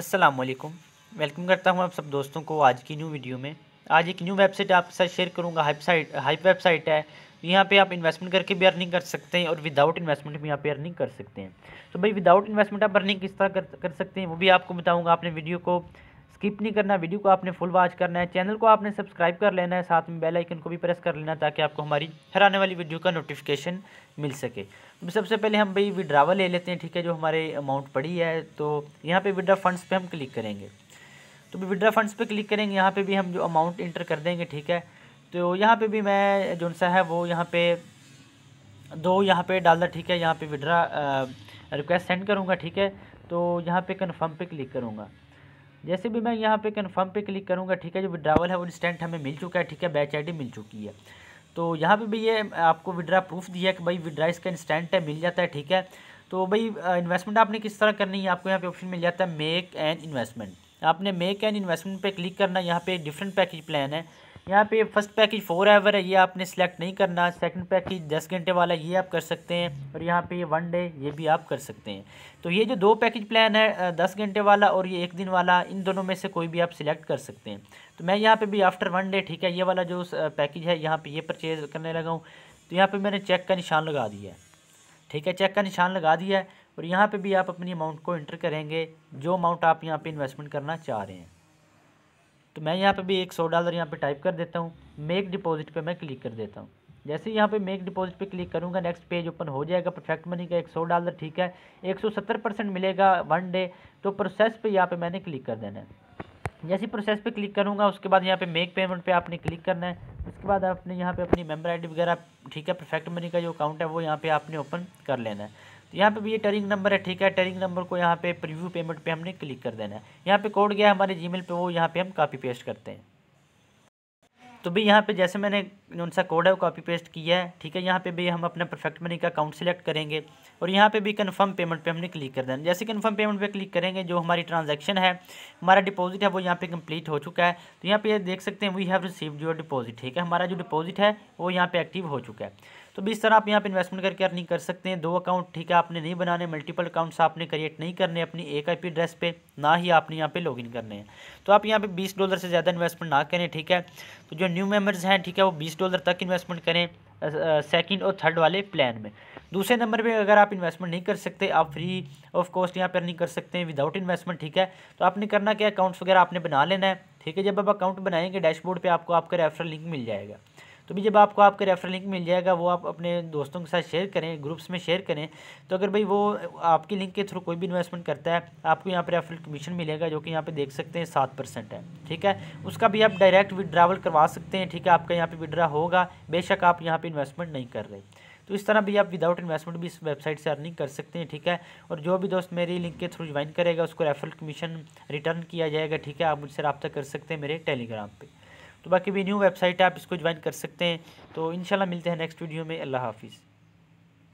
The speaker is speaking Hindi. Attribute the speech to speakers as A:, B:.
A: अस्सलाम वालेकुम वेलकम करता हूँ आप सब दोस्तों को आज की न्यू वीडियो में आज एक न्यू वेबसाइट आपके साथ शेयर करूँगा हाइप साइट हाइप वेबसाइट है यहाँ पे आप इन्वेस्टमेंट करके भी अर्निंग कर सकते हैं और विदाउट इन्वेस्टमेंट भी यहाँ पे अर्निंग कर सकते हैं तो भाई विदाउट इन्वेस्टमेंट आप अर्निंग किस तरह कर, कर सकते हैं वो भी आपको बताऊँगा आपने वीडियो को स्किप नहीं करना वीडियो को आपने फुल वॉच करना है चैनल को आपने सब्सक्राइब कर लेना है साथ में बेल आइकन को भी प्रेस कर लेना ताकि आपको हमारी हर आने वाली वीडियो का नोटिफिकेशन मिल सके तो सबसे पहले हम भाई विड्रावल ले लेते हैं ठीक है जो हमारे अमाउंट पड़ी है तो यहाँ पर विड्रा फंड्स पर हम क्लिक करेंगे तो विड्रा फंड्स पर क्लिक करेंगे यहाँ पर भी हम जो अमाउंट इंटर कर देंगे ठीक है तो यहाँ पर भी मैं जो सा है वो यहाँ पर दो यहाँ पे डालना ठीक है यहाँ पे विड्रा रिक्वेस्ट सेंड करूँगा ठीक है तो यहाँ पे कन्फर्म पे क्लिक करूँगा जैसे भी मैं यहाँ पे कन्फर्म पे क्लिक करूँगा ठीक है जो विड्रावल है वो इंस्टेंट हमें मिल चुका है ठीक है बैच आई मिल चुकी है तो यहाँ पे भी ये आपको विड्रा प्रूफ दिया है कि भाई विड्रा इसका इंस्टेंट है मिल जाता है ठीक है तो भाई इन्वेस्टमेंट आपने किस तरह करनी है आपको यहाँ पे ऑप्शन मिल जाता है मेक एन इन्वेस्टमेंट आपने मेक एन इन्वेस्टमेंट पर क्लिक करना यहाँ पर डिफरेंट पैकेज प्लान है यहाँ पे फर्स्ट पैकेज फोर आवर है ये आपने सेलेक्ट नहीं करना सेकंड पैकेज दस घंटे वाला ये आप कर सकते हैं और यहाँ पे वन डे ये भी आप कर सकते हैं तो ये जो दो पैकेज प्लान है दस घंटे वाला और ये एक दिन वाला इन दोनों में से कोई भी आप सिलेक्ट कर सकते हैं तो मैं यहाँ पे भी आफ्टर वन डे ठीक है ये वाला जो पैकेज है यहाँ पर ये परचेज़ करने लगा हूँ तो यहाँ पर मैंने चेक का निशान लगा दिया है ठीक है चेक का निशान लगा दिया है और यहाँ पर भी आप अपनी अमाउंट को इंटर करेंगे जो अमाउंट आप यहाँ पर इन्वेस्टमेंट करना चाह रहे हैं तो मैं यहाँ पे भी एक सौ डॉलर यहाँ पे टाइप कर देता हूँ मेक डिपॉजिट पे मैं क्लिक कर देता हूँ जैसे यहाँ पे मेक डिपॉजिट पे क्लिक करूँगा नेक्स्ट पेज ओपन हो जाएगा परफेक्ट मनी का एक सौ डॉलर ठीक है एक सौ सत्तर परसेंट मिलेगा वन डे तो प्रोसेस पे यहाँ पे मैंने क्लिक कर देना है जैसे प्रोसेस पे क्लिक करूँगा उसके बाद यहाँ पे मेक पेमेंट पे आपने क्लिक करना है उसके बाद आपने यहाँ पे अपनी आई डी वगैरह ठीक है परफेक्ट मनी का जो अकाउंट है वो यहाँ पे आपने ओपन कर लेना है तो यहाँ पे भी ये टरिंग नंबर है ठीक है टरिंग नंबर को यहाँ पे प्रीव्यू पेमेंट पे हमने क्लिक कर देना है यहाँ पे कोड गया हमारे जीमेल पे वो यहाँ पे हम कॉपी पेस्ट करते हैं तो भी यहाँ पे जैसे मैंने उन सा कोड है वो कॉपी पेस्ट किया है ठीक है यहाँ पे भी हम अपने परफेक्ट मनी का अकाउंट सेलेक्ट करेंगे और यहाँ पे भी कंफर्म पेमेंट पे हमने क्लिक कर देना जैसे कंफर्म पेमेंट पे क्लिक करेंगे जो हमारी ट्रांजैक्शन है हमारा डिपॉजिट है वो यहाँ पे कंप्लीट हो चुका है तो यहाँ पे देख सकते हैं we have receive your deposit ठीक है हमारा जो डिपॉजिट है वो यहाँ पर एक्टिव हो चुका है तो भी इस तरह आप यहाँ पे इन्वेस्टमेंट करके अर्निंग कर सकते हैं दो अकाउंट ठीक है आपने नहीं बनाने मल्टीपल अकाउंट्स आपने क्रिएट नहीं करने अपनी एक आई एड्रेस पे ना ही आपने यहाँ पे लॉगिन करने हैं तो आप यहाँ पे बीस डॉलर से ज़्यादा इन्वेस्टमेंट ना करें ठीक है तो जो न्यू मेम्बर्स हैं ठीक है वो बीस डॉलर तक इन्वेस्टमेंट करें सेकेंड और थर्ड वाले प्लान में दूसरे नंबर पर अगर आप इन्वेस्टमेंट नहीं कर सकते आप फ्री ऑफ कॉस्ट यहाँ पर अर्निंग कर सकते हैं विदाउट इन्वेस्टमेंट ठीक है तो आपने करना क्या अकाउंट्स वगैरह आपने बना लेना है ठीक है जब आप अकाउंट बनाएंगे डैशबोर्ड पर आपको आपका रेफरल लिंक मिल जाएगा तो भी जब आपको आपका रेफरल लिंक मिल जाएगा वो आप अपने दोस्तों के साथ शेयर करें ग्रुप्स में शेयर करें तो अगर भाई वो आपकी लिंक के थ्रू कोई भी इन्वेस्टमेंट करता है आपको यहाँ पर रेफरल कमीशन मिलेगा जो कि यहाँ पर देख सकते हैं सात परसेंट है ठीक है उसका भी आप डायरेक्ट विदड्रावल करवा सकते हैं ठीक है आपका यहाँ पर विदड्रा होगा बेशक आप यहाँ पर इन्वेस्टमेंट नहीं कर रहे तो इस तरह भी आप विदाउट इन्वेस्टमेंट भी इस वेबसाइट से अर्निंग कर सकते हैं ठीक है और जो भी दोस्त मेरी लिंक के थ्रू ज्वाइन करेगा उसको रेफरल कमीशन रिटर्न किया जाएगा ठीक है आप मुझसे रब्ता कर सकते हैं मेरे टेलीग्राम पर तो बाकी भी न्यू वेबसाइट है आप इसको ज्वाइन कर सकते हैं तो इन मिलते हैं नेक्स्ट वीडियो में अल्लाह हाफिज़